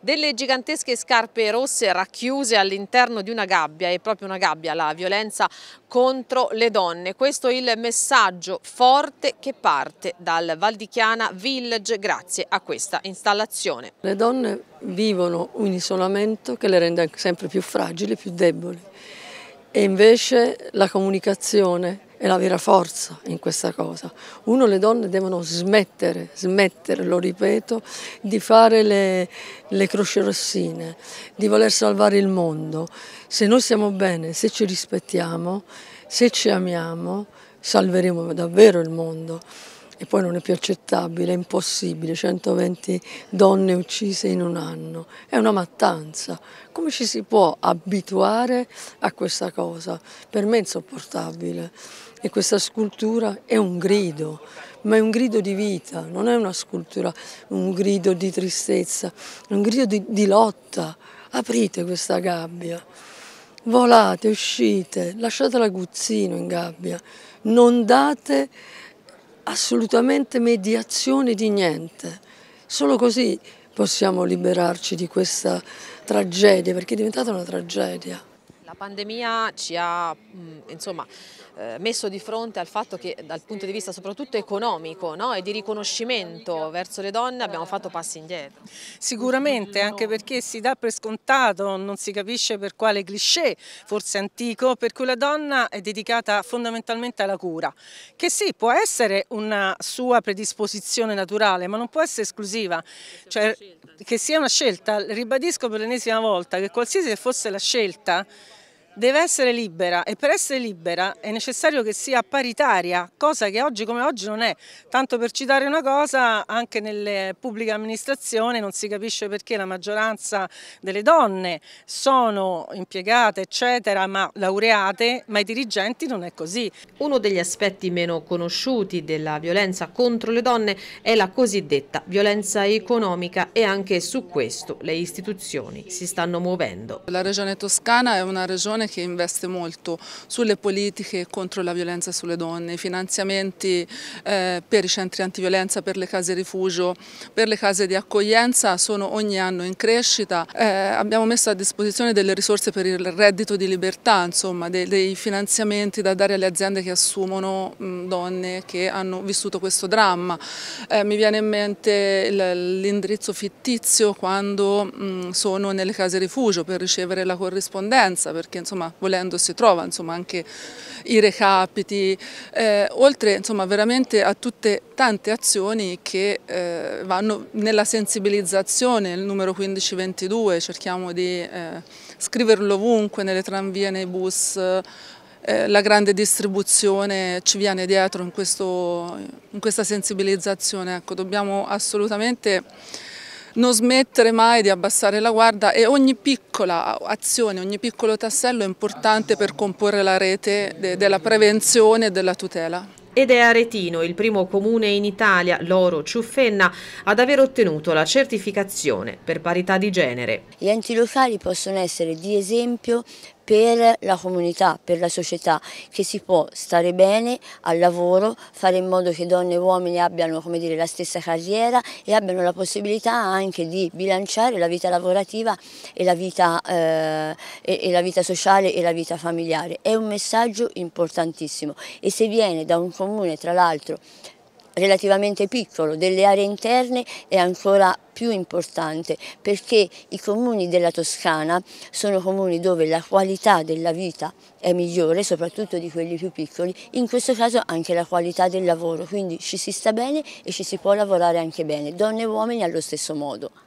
Delle gigantesche scarpe rosse racchiuse all'interno di una gabbia, è proprio una gabbia la violenza contro le donne. Questo è il messaggio forte che parte dal Valdichiana Village grazie a questa installazione. Le donne vivono un isolamento che le rende sempre più fragili, più deboli e invece la comunicazione è la vera forza in questa cosa. Uno, le donne devono smettere, smettere, lo ripeto, di fare le, le croce rossine, di voler salvare il mondo. Se noi stiamo bene, se ci rispettiamo, se ci amiamo, salveremo davvero il mondo e poi non è più accettabile, è impossibile, 120 donne uccise in un anno, è una mattanza. Come ci si può abituare a questa cosa? Per me è insopportabile e questa scultura è un grido, ma è un grido di vita, non è una scultura, un grido di tristezza, è un grido di, di lotta. Aprite questa gabbia. Volate, uscite, lasciate l'aguzzino in gabbia, non date assolutamente mediazione di niente. Solo così possiamo liberarci di questa tragedia, perché è diventata una tragedia pandemia ci ha mm, insomma, eh, messo di fronte al fatto che dal punto di vista soprattutto economico no, e di riconoscimento verso le donne abbiamo fatto passi indietro. Sicuramente, anche perché si dà per scontato, non si capisce per quale cliché, forse antico, per cui la donna è dedicata fondamentalmente alla cura, che sì, può essere una sua predisposizione naturale, ma non può essere esclusiva, cioè che sia una scelta. Ribadisco per l'ennesima volta che qualsiasi fosse la scelta, deve essere libera e per essere libera è necessario che sia paritaria, cosa che oggi come oggi non è. Tanto per citare una cosa, anche nelle pubbliche amministrazioni non si capisce perché la maggioranza delle donne sono impiegate, eccetera, ma laureate, ma i dirigenti non è così. Uno degli aspetti meno conosciuti della violenza contro le donne è la cosiddetta violenza economica e anche su questo le istituzioni si stanno muovendo. La regione toscana è una regione che investe molto sulle politiche contro la violenza sulle donne, i finanziamenti eh, per i centri antiviolenza, per le case rifugio, per le case di accoglienza sono ogni anno in crescita. Eh, abbiamo messo a disposizione delle risorse per il reddito di libertà, insomma, dei, dei finanziamenti da dare alle aziende che assumono mh, donne che hanno vissuto questo dramma. Eh, mi viene in mente l'indirizzo fittizio quando mh, sono nelle case rifugio per ricevere la corrispondenza, perché insomma insomma, volendo si trova insomma, anche i recapiti, eh, oltre insomma, veramente a tutte tante azioni che eh, vanno nella sensibilizzazione, il numero 1522, cerchiamo di eh, scriverlo ovunque, nelle tranvie, nei bus, eh, la grande distribuzione ci viene dietro in, questo, in questa sensibilizzazione, ecco, dobbiamo assolutamente non smettere mai di abbassare la guardia e ogni piccola azione, ogni piccolo tassello è importante per comporre la rete de della prevenzione e della tutela ed è Aretino, il primo comune in Italia, Loro Ciuffenna, ad aver ottenuto la certificazione per parità di genere. Gli enti locali possono essere di esempio per la comunità, per la società, che si può stare bene al lavoro, fare in modo che donne e uomini abbiano dire, la stessa carriera e abbiano la possibilità anche di bilanciare la vita lavorativa e la vita, eh, e, e la vita sociale e la vita familiare. È un messaggio importantissimo e se viene da un comune, tra l'altro, relativamente piccolo delle aree interne è ancora più importante perché i comuni della Toscana sono comuni dove la qualità della vita è migliore, soprattutto di quelli più piccoli, in questo caso anche la qualità del lavoro, quindi ci si sta bene e ci si può lavorare anche bene, donne e uomini allo stesso modo.